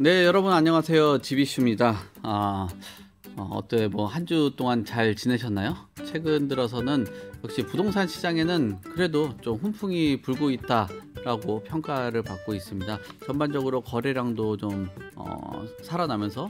네, 여러분 안녕하세요. 지비슈입니다. 아, 어, 어때 뭐한 주 동안 잘 지내셨나요? 최근 들어서는 역시 부동산 시장에는 그래도 좀 훈풍이 불고 있다 라고 평가를 받고 있습니다. 전반적으로 거래량도 좀 어, 살아나면서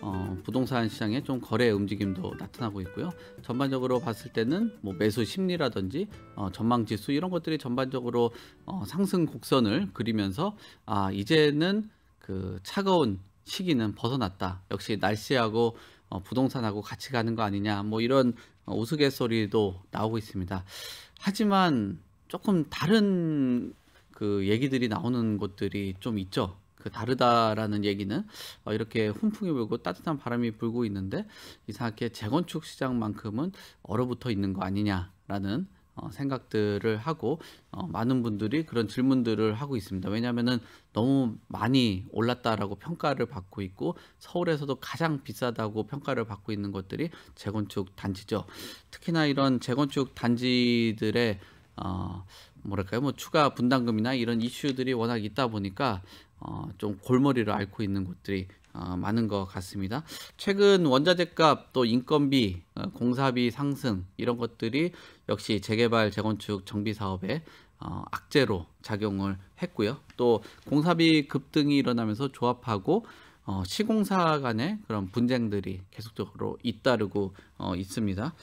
어, 부동산 시장에 좀 거래 움직임도 나타나고 있고요. 전반적으로 봤을 때는 뭐 매수 심리라든지 어, 전망 지수 이런 것들이 전반적으로 어, 상승 곡선을 그리면서 아 이제는 그 차가운 시기는 벗어났다. 역시 날씨하고 어, 부동산하고 같이 가는 거 아니냐 뭐 이런 어, 우스갯소리도 나오고 있습니다. 하지만 조금 다른 그 얘기들이 나오는 곳들이 좀 있죠. 그 다르다라는 얘기는 어, 이렇게 훈풍이 불고 따뜻한 바람이 불고 있는데 이상하게 재건축 시장만큼은 얼어붙어 있는 거 아니냐라는 어, 생각들을 하고 어, 많은 분들이 그런 질문들을 하고 있습니다. 왜냐하면은 너무 많이 올랐다라고 평가를 받고 있고 서울에서도 가장 비싸다고 평가를 받고 있는 것들이 재건축 단지죠. 특히나 이런 재건축 단지들의 어, 뭐랄까요, 뭐 추가 분담금이나 이런 이슈들이 워낙 있다 보니까 어, 좀 골머리를 앓고 있는 곳들이 어, 많은 것 같습니다. 최근 원자재값 또 인건비, 어, 공사비 상승 이런 것들이 역시 재개발 재건축 정비 사업에 어, 악재로 작용을 했고요. 또 공사비 급등이 일어나면서 조합하고 어, 시공사 간의 그런 분쟁들이 계속적으로 잇따르고 어, 있습니다.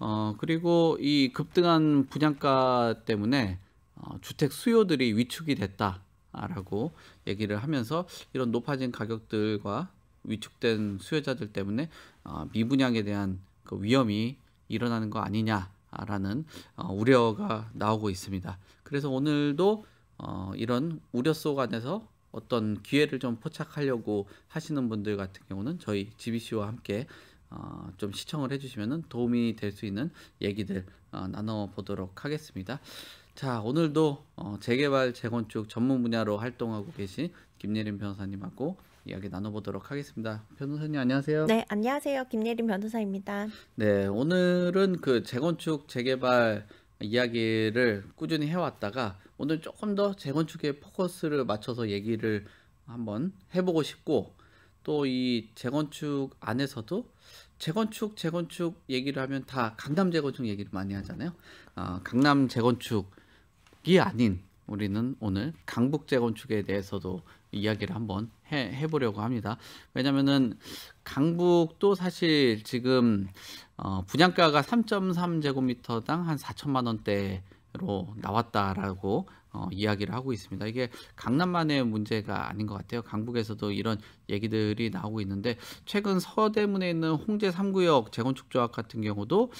어, 그리고 이 급등한 분양가 때문에 어, 주택 수요들이 위축이 됐다 라고 얘기를 하면서 이런 높아진 가격들과 위축된 수요자들 때문에 어, 미분양에 대한 그 위험이 일어나는 거 아니냐라는 어, 우려가 나오고 있습니다. 그래서 오늘도 어, 이런 우려 속 안에서 어떤 기회를 좀 포착하려고 하시는 분들 같은 경우는 저희 GBC와 함께 좀 시청을 해주시면 도움이 될 수 있는 얘기들 나눠보도록 하겠습니다. 자 오늘도 어, 재개발 재건축 전문 분야로 활동하고 계신 김예림 변호사님하고 이야기 나눠보도록 하겠습니다. 변호사님 안녕하세요. 네 안녕하세요 김예림 변호사입니다. 네 오늘은 그 재건축 재개발 이야기를 꾸준히 해왔다가 오늘 조금 더 재건축에 포커스를 맞춰서 얘기를 한번 해보고 싶고 또 이 재건축 안에서도 재건축 재건축 얘기를 하면 다 강남 재건축 얘기를 많이 하잖아요. 아, 강남 재건축 이 아닌 우리는 오늘 강북 재건축에 대해서도 이야기를 한번 해, 해보려고 합니다. 왜냐면은 강북도 사실 지금 어, 분양가가 3.3제곱미터당 한 4천만 원대로 나왔다라고 어, 이야기를 하고 있습니다. 이게 강남만의 문제가 아닌 것 같아요. 강북에서도 이런 얘기들이 나오고 있는데 최근 서대문에 있는 홍제 3구역 재건축 조합 같은 경우도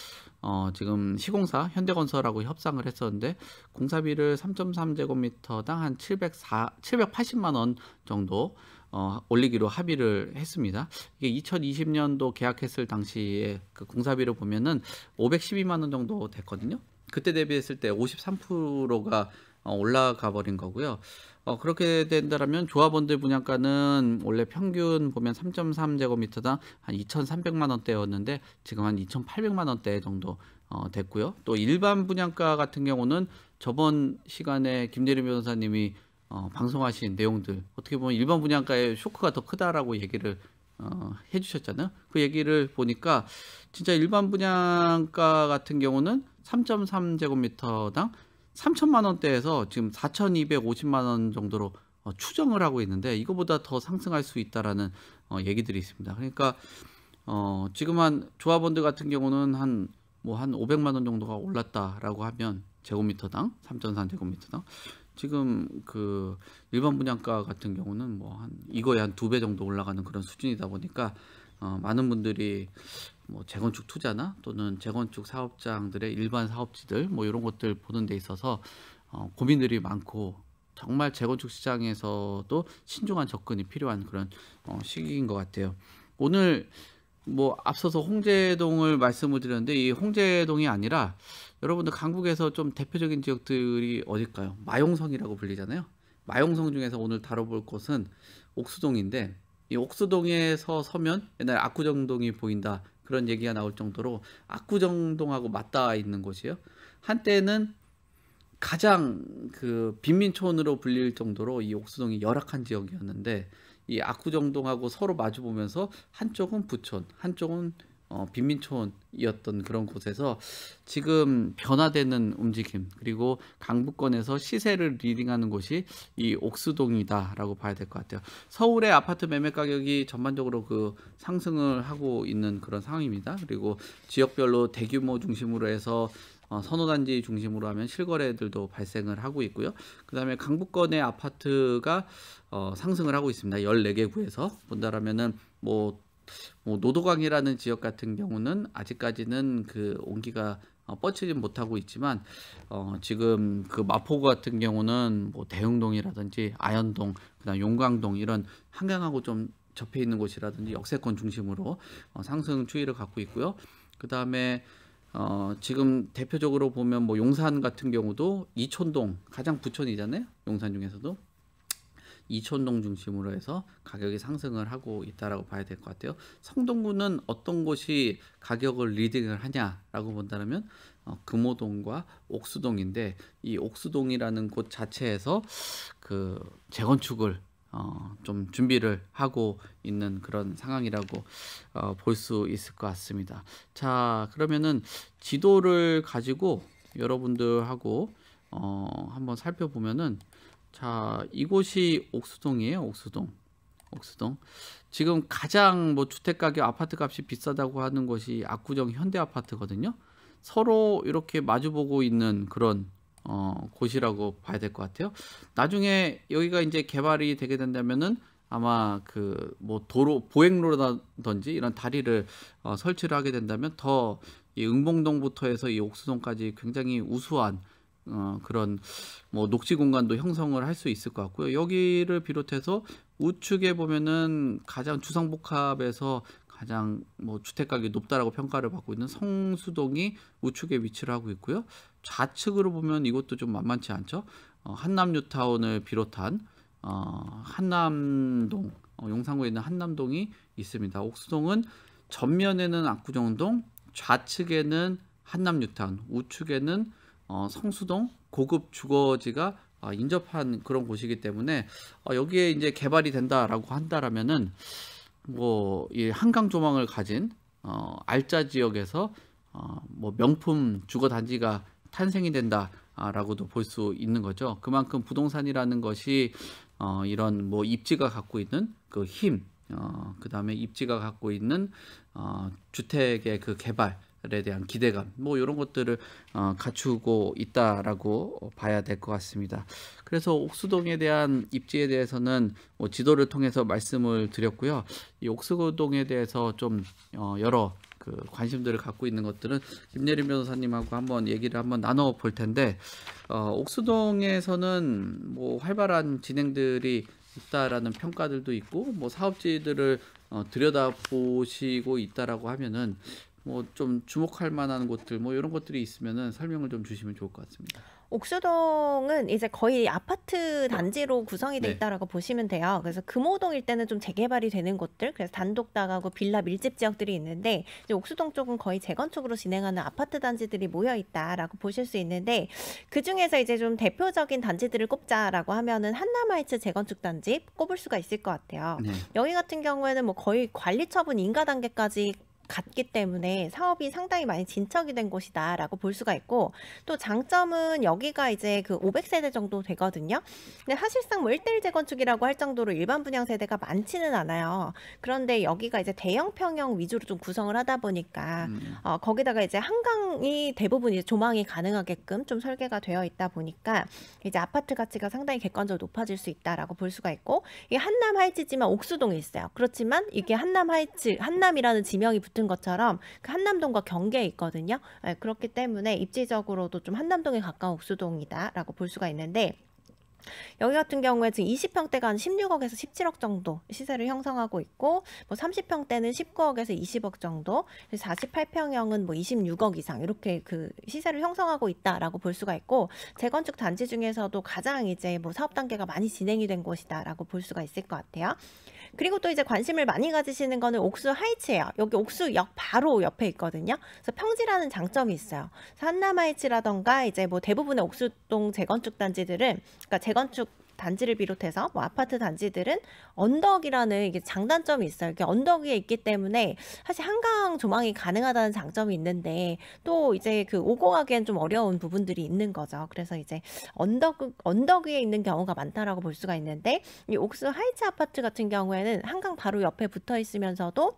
어, 지금 시공사 현대건설하고 협상을 했었는데 공사비를 3.3제곱미터당 한 704, 780만 원 정도 어, 올리기로 합의를 했습니다. 이게 2020년도 계약했을 당시에 그 공사비로 보면은 512만 원 정도 됐거든요. 그때 대비했을 때 53%가 어, 올라가 버린 거고요. 어, 그렇게 된다면 조합원들 분양가는 원래 평균 보면 3.3제곱미터당 한 2,300만 원대였는데 지금 한 2,800만 원대 정도 어, 됐고요. 또 일반 분양가 같은 경우는 저번 시간에 김대리 변호사님이 어, 방송하신 내용들 어떻게 보면 일반 분양가의 쇼크가 더 크다라고 얘기를 어, 해주셨잖아요. 그 얘기를 보니까 진짜 일반 분양가 같은 경우는 3.3제곱미터당 3천만 원대에서 지금 4,250만 원 정도로 어, 추정을 하고 있는데 이거보다 더 상승할 수 있다라는 어, 얘기들이 있습니다. 그러니까 어, 지금 한 조합원들 같은 경우는 한 뭐한 뭐 500만 원 정도가 올랐다라고 하면 제곱미터당 3.3 제곱미터당 지금 그 일반 분양가 같은 경우는 뭐 한 이거에 한 두 배 정도 올라가는 그런 수준이다 보니까 어, 많은 분들이 뭐 재건축 투자나 또는 재건축 사업장들의 일반 사업지들 뭐 이런 것들 보는 데 있어서 어, 고민들이 많고 정말 재건축 시장에서도 신중한 접근이 필요한 그런 어, 시기인 것 같아요. 오늘 뭐 앞서서 홍제동을 말씀을 드렸는데 이 홍제동이 아니라 여러분들 강북에서 좀 대표적인 지역들이 어딜까요? 마용성이라고 불리잖아요. 마용성 중에서 오늘 다뤄볼 곳은 옥수동인데 이 옥수동에서 서면 옛날 압구정동이 보인다 그런 얘기가 나올 정도로 압구정동하고 맞닿아 있는 곳이에요. 한때는 가장 그 빈민촌으로 불릴 정도로 이 옥수동이 열악한 지역이었는데 이 압구정동하고 서로 마주 보면서 한쪽은 부촌, 한쪽은 어, 빈민촌이었던 그런 곳에서 지금 변화되는 움직임 그리고 강북권에서 시세를 리딩하는 곳이 이 옥수동이다라고 봐야 될 것 같아요. 서울의 아파트 매매 가격이 전반적으로 그 상승을 하고 있는 그런 상황입니다. 그리고 지역별로 대규모 중심으로 해서 어, 선호단지 중심으로 하면 실거래들도 발생을 하고 있고요. 그 다음에 강북권의 아파트가 어, 상승을 하고 있습니다. 14개 구에서 본다라면은 뭐뭐 노도강이라는 지역 같은 경우는 아직까지는 그 온기가 어, 뻗치지 못하고 있지만 어, 지금 그 마포구 같은 경우는 뭐 대흥동이라든지 아현동, 그다음 용광동 이런 한강하고 좀 접해 있는 곳이라든지 역세권 중심으로 어, 상승 추이를 갖고 있고요. 그 다음에 어, 지금 대표적으로 보면 뭐 용산 같은 경우도 이촌동 가장 부촌이잖아요. 용산 중에서도 이촌동 중심으로 해서 가격이 상승을 하고 있다라고 봐야 될 것 같아요. 성동구는 어떤 곳이 가격을 리딩을 하냐라고 본다면 어, 금호동과 옥수동인데 이 옥수동이라는 곳 자체에서 그 재건축을 어, 좀 준비를 하고 있는 그런 상황이라고 어, 볼수 있을 것 같습니다. 자, 그러면은 지도를 가지고 여러분들하고 어, 한번 살펴보면은 자, 이곳이 옥수동이에요. 옥수동. 옥수동. 지금 가장 뭐 주택 가격 아파트 값이 비싸다고 하는 곳이 압구정 현대 아파트거든요. 서로 이렇게 마주보고 있는 그런 어, 곳이라고 봐야 될 것 같아요. 나중에 여기가 이제 개발이 되게 된다면은 아마 그 뭐 도로 보행로라든지 이런 다리를 어, 설치를 하게 된다면 더이 응봉동부터 해서 이 옥수동까지 굉장히 우수한 어, 그런 뭐 녹지 공간도 형성을 할 수 있을 것 같고요. 여기를 비롯해서 우측에 보면은 가장 주상복합에서 가장 뭐 주택 가격이 높다라고 평가를 받고 있는 성수동이 우측에 위치를 하고 있고요. 좌측으로 보면 이것도 좀 만만치 않죠. 어, 한남뉴타운을 비롯한 어, 한남동 어, 용산구에 있는 한남동이 있습니다. 옥수동은 전면에는 압구정동, 좌측에는 한남뉴타운, 우측에는 어, 성수동 고급 주거지가 어, 인접한 그런 곳이기 때문에 어, 여기에 이제 개발이 된다라고 한다라면은 뭐이 한강 조망을 가진 어, 알짜 지역에서 어, 뭐 명품 주거 단지가 탄생이 된다라고도 볼 수 있는 거죠. 그만큼 부동산이라는 것이 어, 이런 뭐 입지가 갖고 있는 그 힘, 어, 그 다음에 입지가 갖고 있는 어, 주택의 그 개발 에 대한 기대감 뭐 이런 것들을 어, 갖추고 있다라고 봐야 될 것 같습니다. 그래서 옥수동에 대한 입지에 대해서는 뭐 지도를 통해서 말씀을 드렸고요. 이 옥수동에 대해서 좀 어, 여러 그 관심들을 갖고 있는 것들은 김예림 변호사님하고 한번 얘기를 한번 나눠 볼 텐데 어, 옥수동에서는 뭐 활발한 진행들이 있다라는 평가들도 있고 뭐 사업지들을 어, 들여다보시고 있다라고 하면은 뭐좀 주목할 만한 곳들 뭐 이런 것들이 있으면은 설명을 좀 주시면 좋을 것 같습니다. 옥수동은 이제 거의 아파트 네. 단지로 구성이 돼 네. 있다라고 네. 보시면 돼요. 그래서 금호동일 때는 좀 재개발이 되는 곳들, 그래서 단독 나가고 빌라 밀집 지역들이 있는데 이제 옥수동 쪽은 거의 재건축으로 진행하는 아파트 단지들이 모여 있다라고 보실 수 있는데 그 중에서 이제 좀 대표적인 단지들을 꼽자라고 하면은 한남하이츠 재건축 단지 꼽을 수가 있을 것 같아요. 네. 여기 같은 경우에는 뭐 거의 관리 처분 인가 단계까지 같기 때문에 사업이 상당히 많이 진척이 된 곳이다라고 볼 수가 있고 또 장점은 여기가 이제 그 500세대 정도 되거든요. 근데 사실상 뭐 1대1 재건축이라고 할 정도로 일반 분양 세대가 많지는 않아요. 그런데 여기가 이제 대형 평형 위주로 좀 구성을 하다 보니까 음. 어, 거기다가 이제 한강이 대부분 이제 조망이 가능하게끔 좀 설계가 되어 있다 보니까 이제 아파트 가치가 상당히 객관적으로 높아질 수 있다라고 볼 수가 있고 이게 한남 하이츠지만 옥수동에 있어요. 그렇지만 이게 한남 하이츠 한남이라는 지명이 붙 붙은 것처럼 그 한남동과 경계에 있거든요. 네, 그렇기 때문에 입지적으로도 좀 한남동에 가까운 옥수동이다라고 볼 수가 있는데 여기 같은 경우에 지금 20평대가 한 16억에서 17억 정도 시세를 형성하고 있고 뭐 30평대는 19억에서 20억 정도 48평형은 뭐 26억 이상 이렇게 그 시세를 형성하고 있다라고 볼 수가 있고 재건축 단지 중에서도 가장 이제 뭐 사업 단계가 많이 진행이 된 곳이다라고 볼 수가 있을 것 같아요. 그리고 또 이제 관심을 많이 가지시는 거는 옥수 하이츠예요. 여기 옥수역 바로 옆에 있거든요. 그래서 평지라는 장점이 있어요. 산남하이츠라던가 이제 뭐 대부분의 옥수동 재건축 단지들은 그러니까 재건축 단지를 비롯해서 뭐 아파트 단지들은 언덕이라는 이게 장단점이 있어요. 이게 언덕 위에 있기 때문에 사실 한강 조망이 가능하다는 장점이 있는데 또 이제 그 오고 가기엔 좀 어려운 부분들이 있는 거죠. 그래서 이제 언덕 언덕 위에 있는 경우가 많다라고 볼 수가 있는데 이 옥수 하이츠 아파트 같은 경우에는 한강 바로 옆에 붙어 있으면서도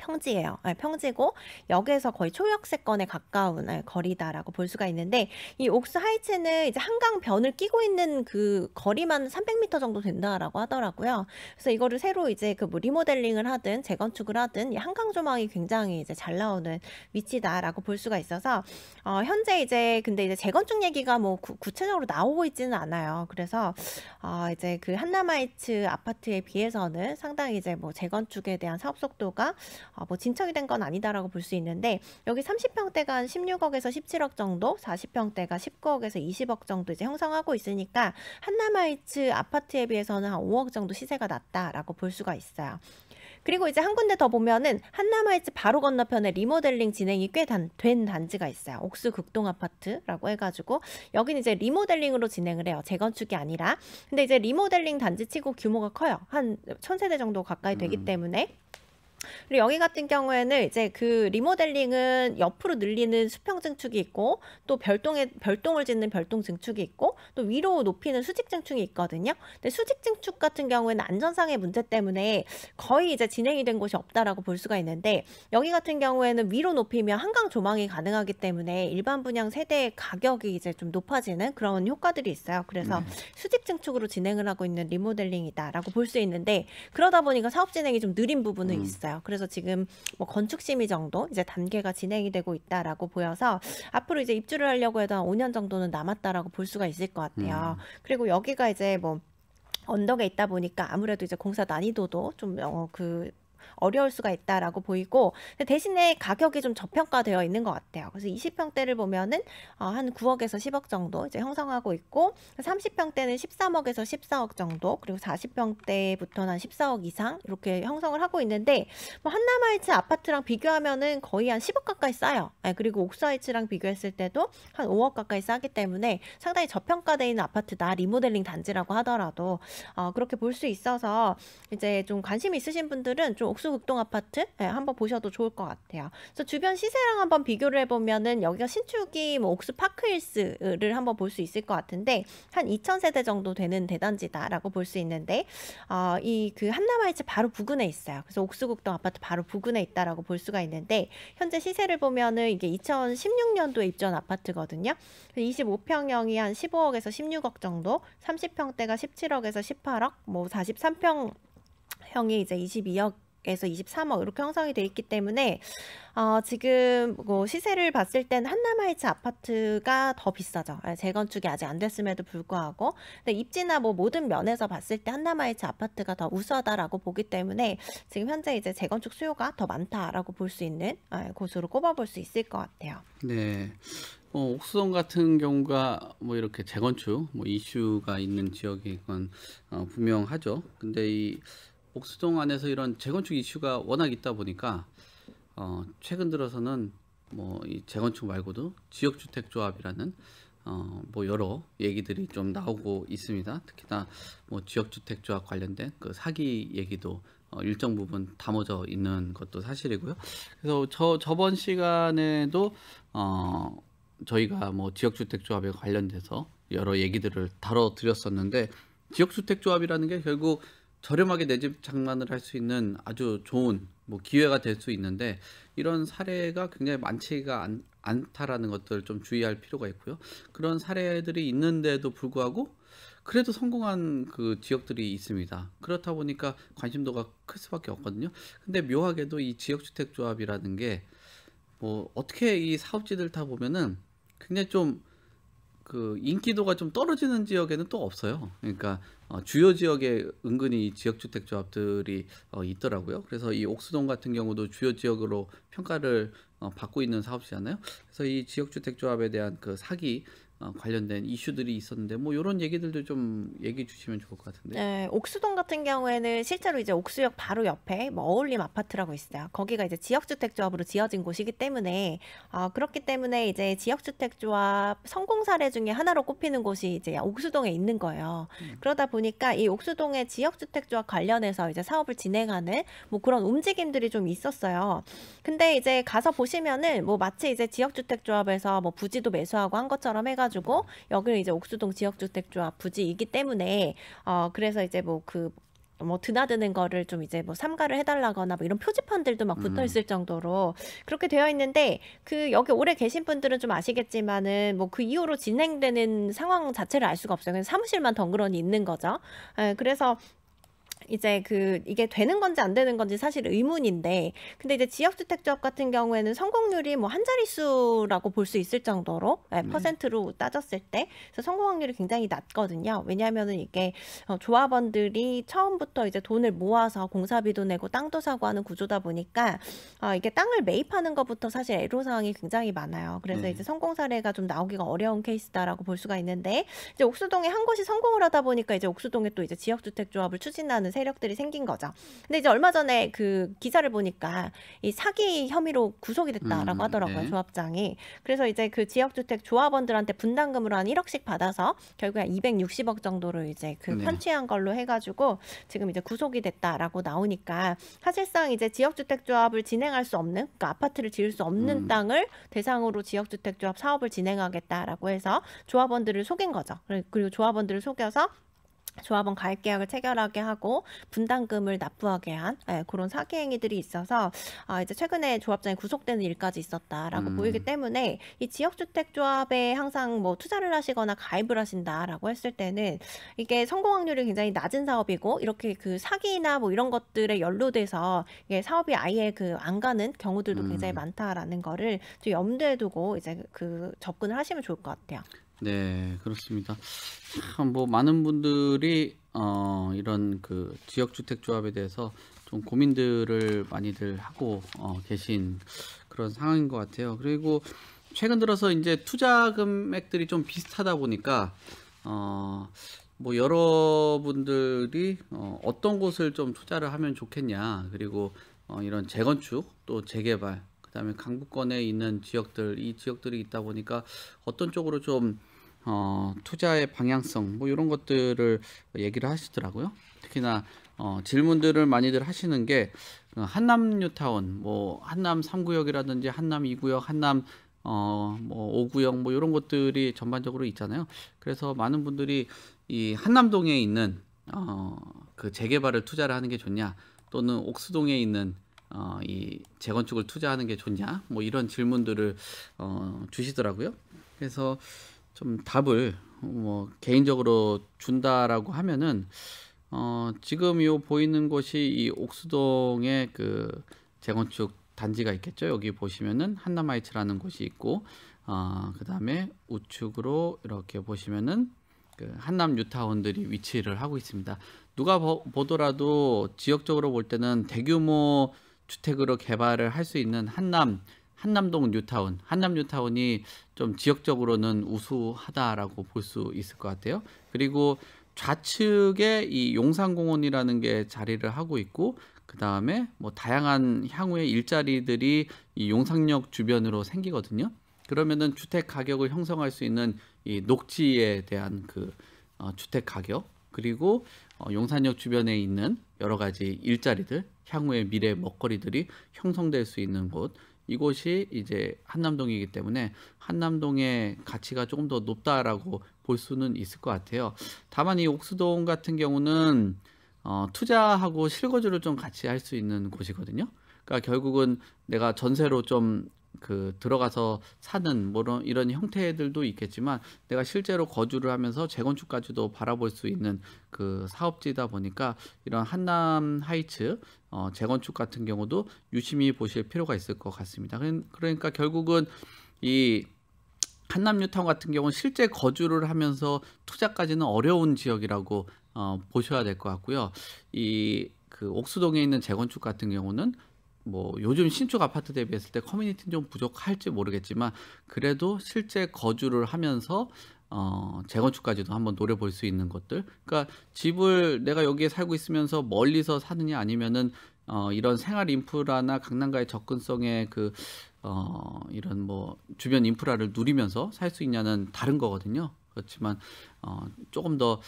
평지예요. 아, 평지고 역에서 거의 초역세권에 가까운 아, 거리다라고 볼 수가 있는데 이 옥스 하이츠는 이제 한강 변을 끼고 있는 그 거리만 300m 정도 된다라고 하더라고요. 그래서 이거를 새로 이제 그뭐 리모델링을 하든 재건축을 하든 한강 조망이 굉장히 이제 잘 나오는 위치다라고 볼 수가 있어서 어, 현재 이제 근데 이제 재건축 얘기가 뭐 구, 구체적으로 나오고 있지는 않아요. 그래서 어, 이제 그 한남하이츠 아파트에 비해서는 상당히 이제 뭐 재건축에 대한 사업 속도가 아, 뭐 진척이 된 건 아니다라고 볼 수 있는데 여기 30평대가 한 16억에서 17억 정도, 40평대가 19억에서 20억 정도 이제 형성하고 있으니까 한남아이츠 아파트에 비해서는 한 5억 정도 시세가 낮다라고 볼 수가 있어요. 그리고 이제 한 군데 더 보면은 한남아이츠 바로 건너편에 리모델링 진행이 꽤 된 단지가 있어요. 옥수 극동 아파트라고 해가지고 여기는 이제 리모델링으로 진행을 해요. 재건축이 아니라. 근데 이제 리모델링 단지치고 규모가 커요. 한 천세대 정도 가까이 되기 음. 때문에 그리고 여기 같은 경우에는 이제 그 리모델링은 옆으로 늘리는 수평 증축이 있고 또 별동에 별동을 짓는 별동 증축이 있고 또 위로 높이는 수직 증축이 있거든요. 근데 수직 증축 같은 경우에는 안전상의 문제 때문에 거의 이제 진행이 된 곳이 없다라고 볼 수가 있는데 여기 같은 경우에는 위로 높이면 한강 조망이 가능하기 때문에 일반 분양 세대의 가격이 이제 좀 높아지는 그런 효과들이 있어요. 그래서 네. 수직 증축으로 진행을 하고 있는 리모델링이다라고 볼 수 있는데 그러다 보니까 사업 진행이 좀 느린 부분은 음. 있어요. 있어요. 그래서 지금 뭐 건축 심의 정도 이제 단계가 진행이 되고 있다라고 보여서 앞으로 이제 입주를 하려고 해도 한 5년 정도는 남았다라고 볼 수가 있을 것 같아요. 음. 그리고 여기가 이제 뭐 언덕에 있다 보니까 아무래도 이제 공사 난이도도 좀그 어, 그 어려울 수가 있다라고 보이고 대신에 가격이 좀 저평가되어 있는 것 같아요. 그래서 20평대를 보면은 어, 한 9억에서 10억 정도 이제 형성하고 있고 30평대는 13억에서 14억 정도 그리고 40평대부터는 한 14억 이상 이렇게 형성을 하고 있는데 뭐 한남아이츠 아파트랑 비교하면은 거의 한 10억 가까이 싸요. 예, 그리고 옥사아이츠랑 비교했을 때도 한 5억 가까이 싸기 때문에 상당히 저평가되어 있는 아파트다 리모델링 단지라고 하더라도 어, 그렇게 볼 수 있어서 이제 좀 관심 이 있으신 분들은 좀 옥수 호수 극동 아파트 네, 한번 보셔도 좋을 것 같아요. 그래서 주변 시세랑 한번 비교를 해보면은 여기가 신축이 뭐 옥수 파크힐스를 한번 볼 수 있을 것 같은데 한 2,000세대 정도 되는 대단지다라고 볼 수 있는데 어, 이그 한남아이츠 바로 부근에 있어요. 그래서 옥수국동 아파트 바로 부근에 있다라고 볼 수가 있는데 현재 시세를 보면은 이게 2016년도에 입주한 아파트거든요. 25평형이 한 15억에서 16억 정도, 30평대가 17억에서 18억, 뭐 43평 형이 이제 22억 에서 23억 이렇게 형성이 돼 있기 때문에 어, 지금 뭐 시세를 봤을 땐 한남하이츠 아파트가 더 비싸죠. 아, 재건축이 아직 안 됐음에도 불구하고 근데 입지나 뭐 모든 면에서 봤을 때 한남하이츠 아파트가 더 우수하다라고 보기 때문에 지금 현재 이제 재건축 수요가 더 많다라고 볼 수 있는 아, 곳으로 꼽아볼 수 있을 것 같아요. 네. 어, 옥수동 같은 경우가 뭐 이렇게 재건축 뭐 이슈가 있는 지역이건 어, 분명하죠. 근데 이 옥수동 안에서 이런 재건축 이슈가 워낙 있다 보니까 어, 최근 들어서는 뭐이 재건축 말고도 지역주택조합이라는 어, 뭐 여러 얘기들이 좀 나오고 있습니다. 특히나 뭐 지역주택조합 관련된 그 사기 얘기도 어, 일정 부분 담아져 있는 것도 사실이고요. 그래서 저 저번 시간에도 어, 저희가 뭐 지역주택조합에 관련돼서 여러 얘기들을 다뤄드렸었는데 지역주택조합이라는 게 결국 저렴하게 내 집 장만을 할 수 있는 아주 좋은 뭐 기회가 될 수 있는데 이런 사례가 굉장히 많지가 않, 않다라는 것들 을좀 주의할 필요가 있고요. 그런 사례들이 있는데도 불구하고 그래도 성공한 그 지역들이 있습니다. 그렇다 보니까 관심도가 클 수밖에 없거든요. 근데 묘하게도 이 지역주택조합이라는 게 뭐 어떻게 이 사업지들 다 보면은 굉장히 좀 그 인기도가 좀 떨어지는 지역에는 또 없어요. 그러니까 어, 주요 지역에 은근히 지역주택조합들이 어, 있더라고요. 그래서 이 옥수동 같은 경우도 주요 지역으로 평가를 어, 받고 있는 사업지잖아요. 그래서 이 지역주택조합에 대한 그 사기 어, 관련된 이슈들이 있었는데 뭐 이런 얘기들도 좀 얘기해 주시면 좋을 것 같은데. 네, 옥수동 같은 경우에는 실제로 이제 옥수역 바로 옆에 뭐 어울림 아파트라고 있어요. 거기가 이제 지역주택조합으로 지어진 곳이기 때문에 아, 그렇기 때문에 이제 지역주택조합 성공 사례 중에 하나로 꼽히는 곳이 이제 옥수동에 있는 거예요. 음. 그러다 보니까 이 옥수동의 지역주택조합 관련해서 이제 사업을 진행하는 뭐 그런 움직임들이 좀 있었어요. 근데 이제 가서 보시면은 뭐 마치 이제 지역주택조합에서 뭐 부지도 매수하고 한 것처럼 해가 해가지고 여기는 이제 옥수동 지역주택조합 부지이기 때문에 어 그래서 이제 뭐 그 뭐 드나드는 거를 좀 이제 뭐 삼가를 해달라거나 뭐 이런 표지판들도 막 붙어 음. 있을 음. 정도로 그렇게 되어 있는데 그 여기 오래 계신 분들은 좀 아시겠지만은 뭐 그 이후로 진행되는 상황 자체를 알 수가 없어요. 그냥 사무실만 덩그러니 있는 거죠. 예, 그래서 이제 그 이게 되는 건지 안 되는 건지 사실 의문인데 근데 이제 지역주택조합 같은 경우에는 성공률이 뭐 한 자릿수라고 볼 수 있을 정도로 예, 네, 퍼센트로 따졌을 때 그래서 성공 확률이 굉장히 낮거든요 왜냐하면은 이게 어, 조합원들이 처음부터 이제 돈을 모아서 공사비도 내고 땅도 사고 하는 구조다 보니까 어, 이게 땅을 매입하는 것부터 사실 애로사항이 굉장히 많아요 그래서 음. 이제 성공 사례가 좀 나오기가 어려운 케이스다라고 볼 수가 있는데 이제 옥수동에 한 곳이 성공을 하다 보니까 이제 옥수동에 또 이제 지역주택조합을 추진하는 나서는 세력들이 생긴 거죠. 근데 이제 얼마 전에 그 기사를 보니까 이 사기 혐의로 구속이 됐다라고 음, 하더라고요. 네. 조합장이. 그래서 이제 그 지역주택 조합원들한테 분담금으로 한 1억씩 받아서 결국에 260억 정도를 이제 그 네. 편취한 걸로 해가지고 지금 이제 구속이 됐다라고 나오니까 사실상 이제 지역주택조합을 진행할 수 없는 그러니까 아파트를 지을 수 없는 음. 땅을 대상으로 지역주택조합 사업을 진행하겠다라고 해서 조합원들을 속인 거죠. 그리고 조합원들을 속여서 조합원 가입계약을 체결하게 하고 분담금을 납부하게 한 예, 그런 사기 행위들이 있어서 아, 이제 최근에 조합장이 구속되는 일까지 있었다라고 음. 보이기 때문에 이 지역주택조합에 항상 뭐 투자를 하시거나 가입을 하신다라고 했을 때는 이게 성공 확률이 굉장히 낮은 사업이고 이렇게 그 사기나 뭐 이런 것들에 연루돼서 이게 사업이 아예 그 안 가는 경우들도 음. 굉장히 많다라는 거를 좀 염두에 두고 이제 그 접근을 하시면 좋을 것 같아요. 네, 그렇습니다. 참 뭐 많은 분들이 어, 이런 그 지역 주택 조합에 대해서 좀 고민들을 많이들 하고 어, 계신 그런 상황인 것 같아요. 그리고 최근 들어서 이제 투자 금액들이 좀 비슷하다 보니까 어, 뭐 여러분들이 어, 어떤 곳을 좀 투자를 하면 좋겠냐 그리고 어, 이런 재건축 또 재개발 그다음에 강북권에 있는 지역들 이 지역들이 있다 보니까 어떤 쪽으로 좀 어, 투자의 방향성 뭐 이런 것들을 얘기를 하시더라고요. 특히나 어, 질문들을 많이들 하시는 게 어, 한남 뉴타운, 뭐 한남 3구역이라든지 한남 2구역, 한남 어, 뭐 5구역 뭐 이런 것들이 전반적으로 있잖아요. 그래서 많은 분들이 이 한남동에 있는 어, 그 재개발을 투자를 하는 게 좋냐, 또는 옥수동에 있는 어, 이 재건축을 투자하는 게 좋냐, 뭐 이런 질문들을 어, 주시더라고요. 그래서 좀 답을 뭐 개인적으로 준다라고 하면은 어 지금 요 보이는 곳이 이 옥수동의 그 재건축 단지가 있겠죠. 여기 보시면은 한남아이츠라는 곳이 있고 어, 그다음에 우측으로 이렇게 보시면은 그 한남 유타운들이 위치를 하고 있습니다. 누가 보, 보더라도 지역적으로 볼 때는 대규모 주택으로 개발을 할 수 있는 한남 한남동 뉴타운, 한남 뉴타운이 좀 지역적으로는 우수하다라고 볼 수 있을 것 같아요. 그리고 좌측에 이 용산공원이라는 게 자리를 하고 있고 그 다음에 뭐 다양한 향후의 일자리들이 이 용산역 주변으로 생기거든요. 그러면은 주택 가격을 형성할 수 있는 이 녹지에 대한 그 어, 주택 가격 그리고 어, 용산역 주변에 있는 여러 가지 일자리들 향후의 미래 먹거리들이 형성될 수 있는 곳 이곳이 이제 한남동이기 때문에 한남동의 가치가 조금 더 높다라고 볼 수는 있을 것 같아요. 다만 이 옥수동 같은 경우는 어, 투자하고 실거주를 좀 같이 할 수 있는 곳이거든요. 그러니까 결국은 내가 전세로 좀그 들어가서 사는 뭐 이런, 형태들도 있겠지만 내가 실제로 거주를 하면서 재건축까지도 바라볼 수 있는 그 사업지다 보니까 이런 한남 하이츠 어, 재건축 같은 경우도 유심히 보실 필요가 있을 것 같습니다. 그러니까 결국은 이 한남뉴타운 같은 경우는 실제 거주를 하면서 투자까지는 어려운 지역이라고 어, 보셔야 될 것 같고요. 이 그 옥수동에 있는 재건축 같은 경우는 뭐 요즘 신축 아파트 대비했을 때 커뮤니티는 좀 부족할지 모르겠지만 그래도 실제 거주를 하면서 어, 재건축까지도 한번 노려볼 수 있는 것들. 그러니까 집을 내가 여기에 살고 있으면서 멀리서 사느냐 아니면은 어, 이런 생활 인프라나 강남가의접근성에그 어, 이런 뭐 주변 인프라를 누리면서 살 수 있냐는 다른 거거든요. 그렇지만 어, 조금 더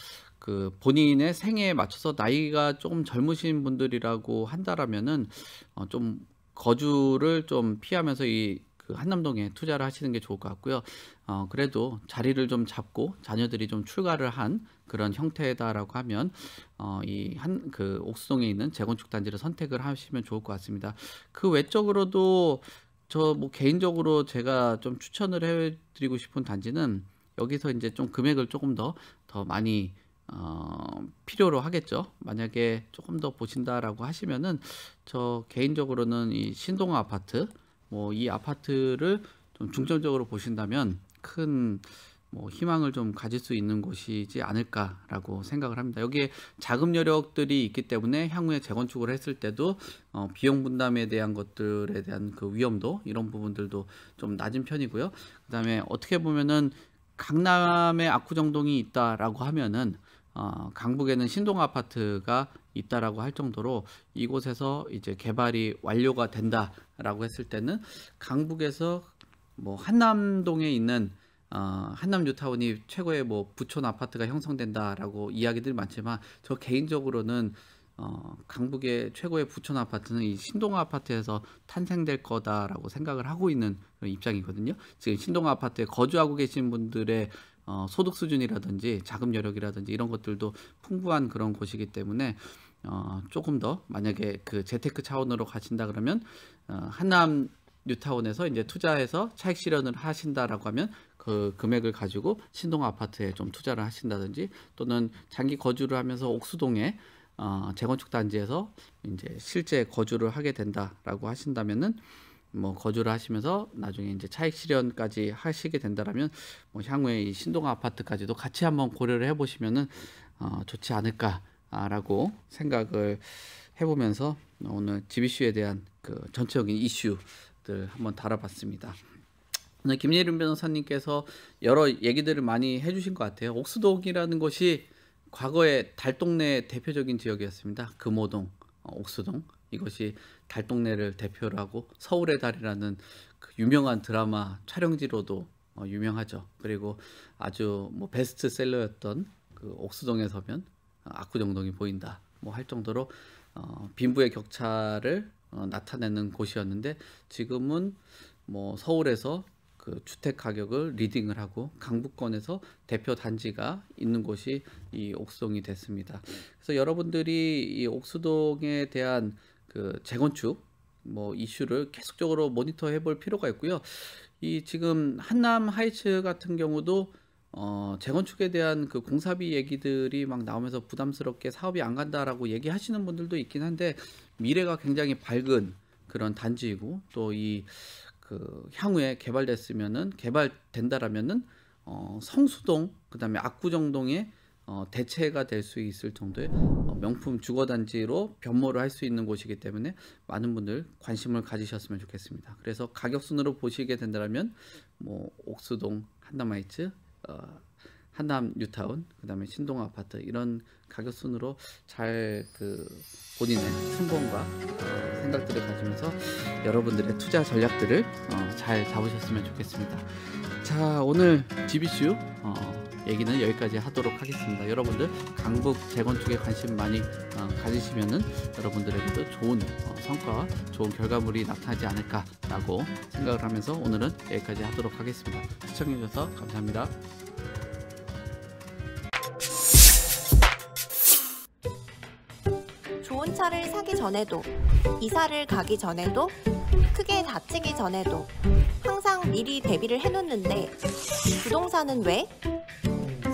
그 본인의 생애에 맞춰서 나이가 조금 젊으신 분들이라고 한다라면은 어, 좀 거주를 좀 피하면서 이 그 한남동에 투자를 하시는 게 좋을 것 같고요. 어, 그래도 자리를 좀 잡고 자녀들이 좀 출가를 한 그런 형태다라고 하면 어, 이 한 그 옥수동에 있는 재건축 단지를 선택을 하시면 좋을 것 같습니다. 그 외적으로도 저 뭐 개인적으로 제가 좀 추천을 해드리고 싶은 단지는 여기서 이제 좀 금액을 조금 더 더 많이 어, 필요로 하겠죠. 만약에 조금 더 보신다라고 하시면은 저 개인적으로는 이 신동 아파트 뭐 이 아파트를 좀 중점적으로 보신다면 큰 뭐 희망을 좀 가질 수 있는 곳이지 않을까라고 생각을 합니다. 여기에 자금 여력들이 있기 때문에 향후에 재건축을 했을 때도 어, 비용 분담에 대한 것들에 대한 그 위험도 이런 부분들도 좀 낮은 편이고요. 그다음에 어떻게 보면은 강남에 압구정동이 있다라고 하면은 어, 강북에는 신동 아파트가 있다라고 할 정도로 이곳에서 이제 개발이 완료가 된다라고 했을 때는 강북에서 뭐 한남동에 있는 어, 한남 뉴타운이 최고의 뭐 부촌 아파트가 형성된다라고 이야기들이 많지만 저 개인적으로는 어, 강북의 최고의 부촌 아파트는 이 신동 아파트에서 탄생될 거다라고 생각을 하고 있는 입장이거든요. 지금 신동 아파트에 거주하고 계신 분들의 어, 소득 수준이라든지 자금 여력이라든지 이런 것들도 풍부한 그런 곳이기 때문에 어, 조금 더 만약에 그 재테크 차원으로 가신다 그러면 어, 하남 뉴타운에서 이제 투자해서 차익 실현을 하신다라고 하면 그 금액을 가지고 신동 아파트에 좀 투자를 하신다든지 또는 장기 거주를 하면서 옥수동에 어, 재건축 단지에서 이제 실제 거주를 하게 된다라고 하신다면은 뭐 거주를 하시면서 나중에 이제 차익 실현까지 하시게 된다라면 뭐 향후에 이 신동 아파트까지도 같이 한번 고려를 해보시면은 어, 좋지 않을까라고 생각을 해보면서 오늘 집 이슈에 대한 그 전체적인 이슈들 한번 다뤄봤습니다 오늘 김예림 변호사님께서 여러 얘기들을 많이 해주신 것 같아요. 옥수동이라는 것이 과거에 달동네 대표적인 지역이었습니다. 금호동, 어, 옥수동, 이것이 달동네를 대표로 하고 서울의 달이라는 그 유명한 드라마 촬영지로도 어, 유명하죠. 그리고 아주 뭐 베스트셀러였던 그 옥수동의 서면 어, 압구정동이 보인다 뭐 할 정도로 어, 빈부의 격차를 어, 나타내는 곳이었는데 지금은 뭐 서울에서 그 주택 가격을 리딩을 하고 강북권에서 대표 단지가 있는 곳이 이 옥수동이 됐습니다. 그래서 여러분들이 이 옥수동에 대한 그 재건축 뭐 이슈를 계속적으로 모니터해 볼 필요가 있고요. 이 지금 한남 하이츠 같은 경우도 어, 재건축에 대한 그 공사비 얘기들이 막 나오면서 부담스럽게 사업이 안 간다라고 얘기하시는 분들도 있긴 한데 미래가 굉장히 밝은 그런 단지이고 또 이 그 향후에 개발됐으면은 개발된다라면은 어, 성수동 그다음에 압구정동에 어, 대체가 될 수 있을 정도의 어, 명품 주거단지로 변모를 할 수 있는 곳이기 때문에 많은 분들 관심을 가지셨으면 좋겠습니다. 그래서 가격순으로 보시게 된다면 뭐 옥수동, 한남아이츠, 어, 한남 뉴타운, 그 다음에 신동 아파트 이런 가격순으로 잘그 본인의 순번과 어, 생각들을 가지면서 여러분들의 투자 전략들을 어, 잘 잡으셨으면 좋겠습니다. 자 오늘 GBCU 어, 얘기는 여기까지 하도록 하겠습니다. 여러분들 강북 재건축에 관심 많이 어, 가지시면은 여러분들에게도 좋은 어, 성과, 좋은 결과물이 나타나지 않을까라고 생각을 하면서 오늘은 여기까지 하도록 하겠습니다. 시청해주셔서 감사합니다. 좋은 차를 사기 전에도, 이사를 가기 전에도, 크게 다치기 전에도 항상 미리 대비를 해놓는데 부동산은 왜?